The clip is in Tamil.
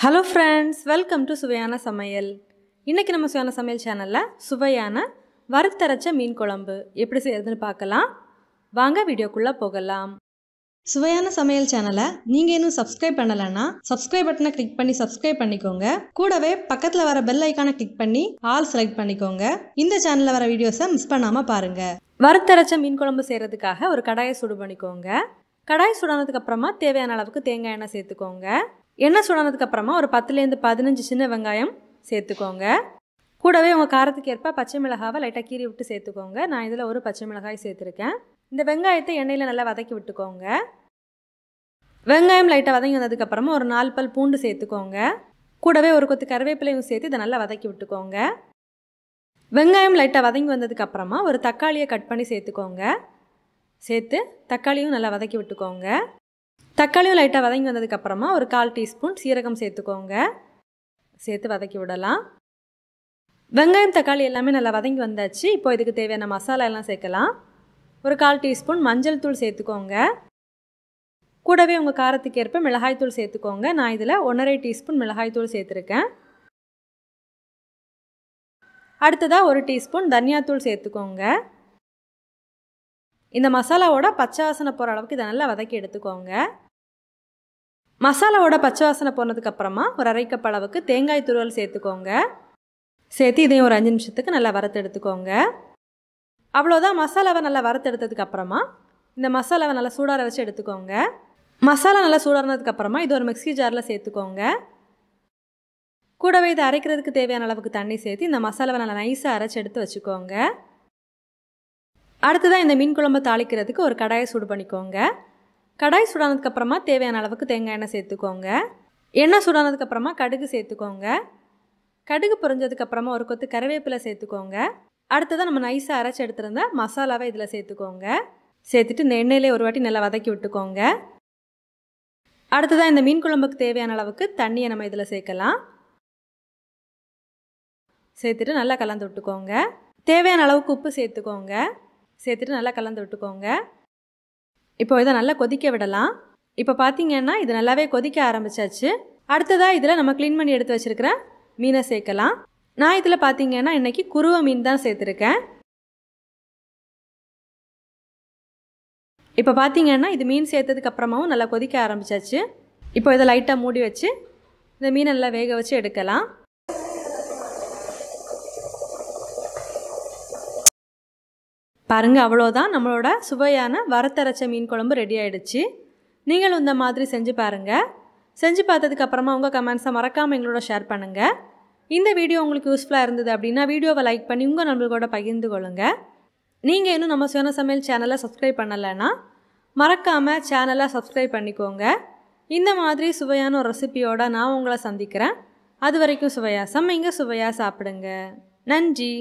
ஹலோ ஃப்ரெண்ட்ஸ் வெல்கம் டு சுவையான சமையல் இன்றைக்கி நம்ம சுவையான சமையல் சேனலில் சுவையான வறுத்தரைச்ச மீன் குழம்பு எப்படி செய்யறதுன்னு பார்க்கலாம் வாங்க வீடியோக்குள்ளே போகலாம் சுவையான சமையல் சேனலை நீங்கள் இன்னும் சப்ஸ்கிரைப் பண்ணலைன்னா சப்ஸ்கிரைப் பட்டனை கிளிக் பண்ணி சப்ஸ்கிரைப் பண்ணிக்கோங்க கூடவே பக்கத்தில் வர பெல் ஐக்கானை கிளிக் பண்ணி ஆல் செலக்ட் பண்ணிக்கோங்க இந்த சேனலில் வர வீடியோஸை மிஸ் பண்ணாமல் பாருங்கள் வறுத்தரைச்ச மீன் குழம்பு செய்கிறதுக்காக ஒரு கடாயை சூடு பண்ணிக்கோங்க கடாய் சுடானதுக்கு அப்புறமா தேவையான அளவுக்கு தேங்காய் எண்ணெய் சேர்த்துக்கோங்க எண்ணெய் சுடானதுக்கப்புறமா ஒரு பத்துலேருந்து பதினஞ்சு சின்ன வெங்காயம் சேர்த்துக்கோங்க கூடவே உங்கள் காரத்துக்கு ஏற்ப பச்சை மிளகாவை லைட்டாக கீறி விட்டு சேர்த்துக்கோங்க நான் இதில் ஒரு பச்சை மிளகாய் சேர்த்துருக்கேன் இந்த வெங்காயத்தை எண்ணெயில் நல்லா வதக்கி விட்டுக்கோங்க வெங்காயம் லைட்டாக வதங்கி வந்ததுக்கப்புறமா ஒரு நாலு பல் பூண்டு சேர்த்துக்கோங்க கூடவே ஒரு கொத்து கருவேப்பிலையும் சேர்த்து இதை நல்லா வதக்கி விட்டுக்கோங்க வெங்காயம் லைட்டாக வதங்கி வந்ததுக்கப்புறமா ஒரு தக்காளியை கட் பண்ணி சேர்த்துக்கோங்க சேர்த்து தக்காளியும் நல்லா வதக்கி விட்டுக்கோங்க தக்காளியும் லைட்டாக வதங்கி வந்ததுக்கப்புறமா ஒரு கால் டீஸ்பூன் சீரகம் சேர்த்துக்கோங்க சேர்த்து வதக்கி விடலாம் வெங்காயம் தக்காளி எல்லாமே நல்லா வதங்கி வந்தாச்சு இப்போ இதுக்கு தேவையான மசாலா எல்லாம் சேர்க்கலாம் ஒரு கால் டீஸ்பூன் மஞ்சள் தூள் சேர்த்துக்கோங்க கூடவே உங்கள் காரத்துக்கு ஏற்ப மிளகாய் தூள் சேர்த்துக்கோங்க நான் இதில் ஒன்றரை டீஸ்பூன் மிளகாய் தூள் சேர்த்துருக்கேன் அடுத்ததாக ஒரு டீஸ்பூன் தனியாத்தூள் சேர்த்துக்கோங்க இந்த மசாலாவோட பச்சை வாசனை போகிற அளவுக்கு இதை நல்லா வதக்கி எடுத்துக்கோங்க மசாலாவோட பச்சை வாசனை போனதுக்கப்புறமா ஒரு அரை கப் அளவுக்கு தேங்காய் துருவல் சேர்த்துக்கோங்க சேர்த்து இதையும் ஒரு அஞ்சு நிமிஷத்துக்கு நல்லா வறுத்து எடுத்துக்கோங்க அவ்வளோதான் மசாலாவை நல்லா வறுத்து எடுத்ததுக்கப்புறமா இந்த மசாலாவை நல்லா சூடார வச்சு எடுத்துக்கோங்க மசாலா நல்லா சூடானதுக்கப்புறமா இது ஒரு மிக்ஸி ஜாரில் சேர்த்துக்கோங்க கூடவே இது அரைக்கிறதுக்கு தேவையான அளவுக்கு தண்ணி சேர்த்து இந்த மசாலாவை நல்லா நைஸாக அரைச்சி எடுத்து வச்சுக்கோங்க அடுத்ததான் இந்த மீன் குழம்பு தாளிக்கிறதுக்கு ஒரு கடாயை சூடு பண்ணிக்கோங்க கடாய் சூடானதுக்கப்புறமா தேவையான அளவுக்கு தேங்காய் எண்ணெய் சேர்த்துக்கோங்க எண்ணெய் சூடானதுக்கப்புறமா கடுகு சேர்த்துக்கோங்க கடுகு புரிஞ்சதுக்கப்புறமா ஒரு கொத்து கருவேப்பிலை சேர்த்துக்கோங்க அடுத்ததான் நம்ம நைஸாக அரைச்சி எடுத்துருந்த மசாலாவை இதில் சேர்த்துக்கோங்க சேர்த்துட்டு இந்த எண்ணெயிலே ஒரு வாட்டி நல்லா வதக்கி விட்டுக்கோங்க அடுத்ததான் இந்த மீன் குழம்புக்கு தேவையான அளவுக்கு தண்ணியை நம்ம இதில் சேர்க்கலாம் சேர்த்துட்டு நல்லா கலந்து விட்டுக்கோங்க தேவையான அளவுக்கு உப்பு சேர்த்துக்கோங்க சேர்த்துட்டு நல்லா கலந்து விட்டுக்கோங்க இப்போ இதை நல்லா கொதிக்க விடலாம் இப்போ பார்த்தீங்கன்னா இது நல்லாவே கொதிக்க ஆரம்பிச்சாச்சு அடுத்ததாக இதில் நம்ம க்ளீன் பண்ணி எடுத்து வச்சுருக்கிற மீனை சேர்க்கலாம் நான் இதில் பார்த்தீங்கன்னா இன்றைக்கி குருவை மீன் தான் சேர்த்துருக்கேன் இப்போ பார்த்தீங்கன்னா இது மீன் சேர்த்ததுக்கு அப்புறமாவும் நல்லா கொதிக்க ஆரம்பிச்சாச்சு இப்போ இதை லைட்டாக மூடி வச்சு இந்த மீன் நல்லா வேக வச்சு எடுக்கலாம் பாருங்கள் அவ்வளோதான் நம்மளோட சுவையான வரத்தரைச்ச மீன் குழம்பு ரெடி ஆகிடுச்சு நீங்களும் இந்த மாதிரி செஞ்சு பாருங்கள் செஞ்சு பார்த்ததுக்கப்புறமா உங்கள் கமெண்ட்ஸை மறக்காமல் எங்களோட ஷேர் பண்ணுங்கள் இந்த வீடியோ உங்களுக்கு யூஸ்ஃபுல்லாக இருந்தது அப்படின்னா வீடியோவை லைக் பண்ணி உங்கள் நண்பர்களோட பகிர்ந்து கொள்ளுங்கள் நீங்கள் இன்னும் நம்ம சுயன சமையல் சேனலை சப்ஸ்கிரைப் பண்ணலைன்னா மறக்காமல் சேனலை சப்ஸ்கிரைப் பண்ணிக்கோங்க இந்த மாதிரி சுவையான ஒரு ரெசிபியோடு நான் உங்களை சந்திக்கிறேன் அது வரைக்கும் சுவையா சமைங்க சுவையாக சாப்பிடுங்க நன்றி